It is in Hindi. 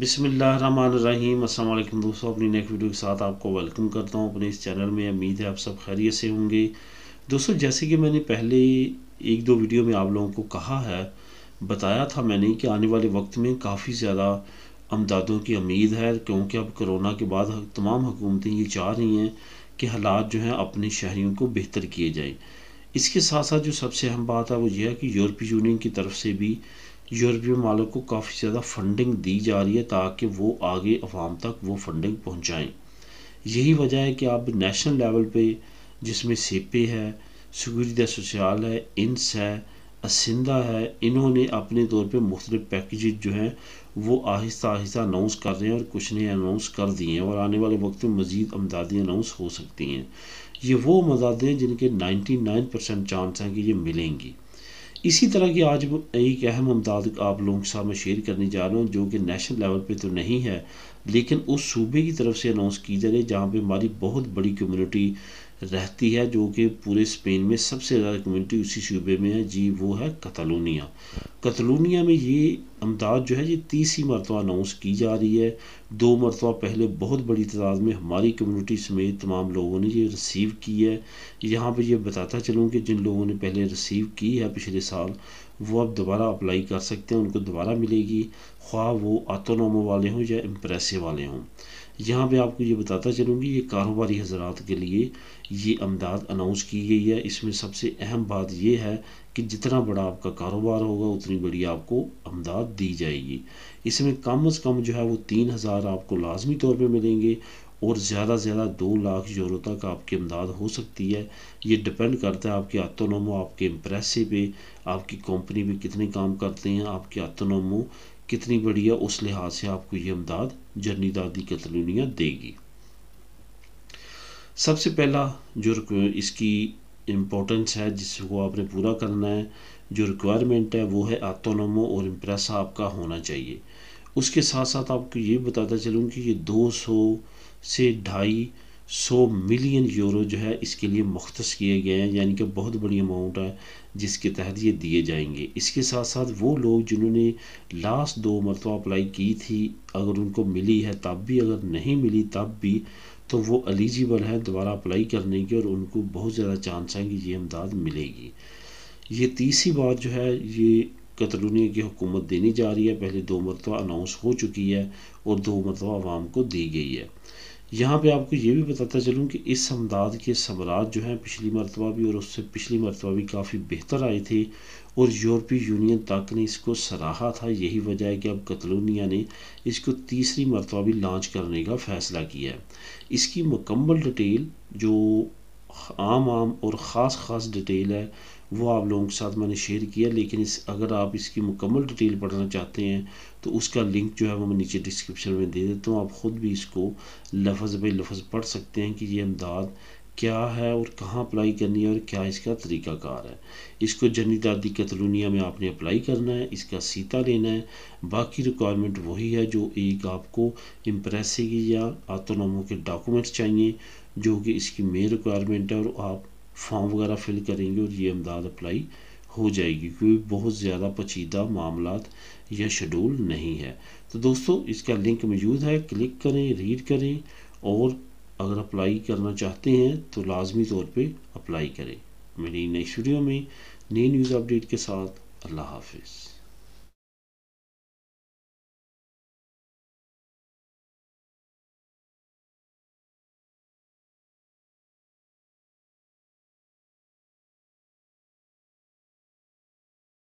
बिसमीम अल्लाम दोस्तों अपनी नेक्स्ट वीडियो के साथ आपको वेलकम करता हूं अपने इस चैनल में उम्मीद है आप सब खैरियत से होंगे दोस्तों जैसे कि मैंने पहले एक दो वीडियो में आप लोगों को कहा है बताया था मैंने कि आने वाले वक्त में काफ़ी ज़्यादा अमदादों की उम्मीद है क्योंकि अब करोना के बाद तमाम हुकूमतें ये चाह रही हैं कि हालात जो हैं अपने शहरीों को बेहतर किए जाएँ इसके साथ साथ जो सबसे अहम बात है वो यह है कि यूरोपीय यूनियन की तरफ से भी यूरोपीय मालिक को काफ़ी ज़्यादा फंडिंग दी जा रही है ताकि वो आगे अवाम तक वो फंडिंग पहुँचाएँ यही वजह है कि आप नेशनल लेवल पर जिसमें सेपे है सिक्योरिटी सोशल है इंस है असिंदा है इन्होंने अपने तौर पर मुख्तु पैकेज जो हैं वो आहिस्ता आहिस्ता अनाउंस कर रहे हैं और कुछ ने अनाउंस कर दिए हैं और आने वाले वक्त में मज़ीद अमदादी अनाउंस हो सकती हैं ये वो मदादें जिनके नाइन्टी नाइन परसेंट चांस हैं कि ये मिलेंगी इसी तरह की आज एक अहम अमदाद आप लोगों के साथ में शेयर करने जा रहा हूँ जो कि नेशनल लेवल पे तो नहीं है लेकिन उस सूबे की तरफ से अनाउंस की जा रही है जहाँ पे हमारी बहुत बड़ी कम्युनिटी रहती है जो कि पूरे स्पेन में सबसे ज़्यादा कम्युनिटी उसी शूबे में है जी वो है कतलोनिया कतलोनिया में ये अमदाद जो है ये तीसरी मरतबा अनाउंस की जा रही है दो मरतबा पहले बहुत बड़ी तादाद में हमारी कम्युनिटी समेत तमाम लोगों ने ये रिसीव की है यहाँ पर यह बताता चलूँ कि जिन लोगों ने पहले रिसीव की है पिछले साल वो अब दोबारा अप्लाई कर सकते हैं उनको दोबारा मिलेगी ख्वाह वो आतोनोमो वाले हों या इम्प्रेसिव वाले हों यहाँ पे आपको ये बताता चलूँगी ये कारोबारी हजरात के लिए ये अमदाद अनाउंस की गई है इसमें सबसे अहम बात यह है कि जितना बड़ा आपका कारोबार होगा उतनी बड़ी आपको अमदाद दी जाएगी इसमें कम अज़ कम जो है वो तीन हज़ार आपको लाजमी तौर पर मिलेंगे और ज़्यादा से ज़्यादा दो लाख यूरो तक आपकी अमदाद हो सकती है ये डिपेंड करता है आपके आतोनमो आपके इम्प्रेसे पे आपकी कंपनी पे कितने काम करते हैं आपके आतोनमो कितनी बढ़िया उस लिहाज से आपको ये अमदाद जर्नी दादी कतलूनिया देगी सबसे पहला जो इसकी इम्पोर्टेंस है जिसको आपने पूरा करना है जो रिक्वायरमेंट है वो है आतोनमो और इम्प्रेसा आपका होना चाहिए उसके साथ साथ आपको ये बताता चलूँ कि ये 200 से ढाई सौ मिलियन यूरो जो है इसके लिए मुख्त किए गए हैं यानी कि बहुत बड़ी अमाउंट है जिसके तहत ये दिए जाएंगे इसके साथ साथ वो लोग जिन्होंने लास्ट दो मरतबा अप्लाई की थी अगर उनको मिली है तब भी अगर नहीं मिली तब भी तो वो एलिजिबल हैं दोबारा अप्लाई करने की और उनको बहुत ज़्यादा चांस हैं कि ये इमदाद मिलेगी ये तीसरी बात जो है ये कतलूनिया की हुकूमत देनी जा रही है पहले दो मरतबा अनाउंस हो चुकी है और दो मरतबा आवाम को दी गई है यहाँ पे आपको ये भी बताता चलूँ कि इस हमदाद के सम्राट जो हैं पिछली मरतबा भी और उससे पिछली मरतबा भी काफ़ी बेहतर आए थे और यूरोपीय यूनियन तक ने इसको सराहा था यही वजह है कि अब कतलोनिया ने इसको तीसरी मरतबा भी लॉन्च करने का फ़ैसला किया है इसकी मुकम्मल डिटेल जो आम आम और ख़ास ख़ास डिटेल है वो आप लोगों के साथ मैंने शेयर किया लेकिन इस अगर आप इसकी मुकम्मल डिटेल पढ़ना चाहते हैं तो उसका लिंक जो है वो मैं नीचे डिस्क्रिप्शन में दे देता हूँ आप ख़ुद भी इसको लफज बाई लफज पढ़ सकते हैं कि ये अमदाद क्या है और कहाँ अप्लाई करनी है और क्या इसका तरीकाकार है इसको जनी दादी कतलूनिया में आपने अप्लाई करना है इसका सीता लेना है बाकी रिक्वायरमेंट वही है जो एक आपको इम्प्रेसिव या आतोनामों के डॉक्यूमेंट्स चाहिए जो कि इसकी मेन रिक्वायरमेंट है और आप फॉर्म वगैरह फिल करेंगे और ये अमदाद अप्लाई हो जाएगी क्योंकि बहुत ज़्यादा पचीदा मामला या शेड्यूल नहीं है तो दोस्तों इसका लिंक मौजूद है क्लिक करें रीड करें और अगर अप्लाई करना चाहते हैं तो लाजमी तौर पर अप्लाई करें मेरी नेक्स्ट वीडियो में नई न्यूज़ अपडेट के साथ अल्लाह हाफिज़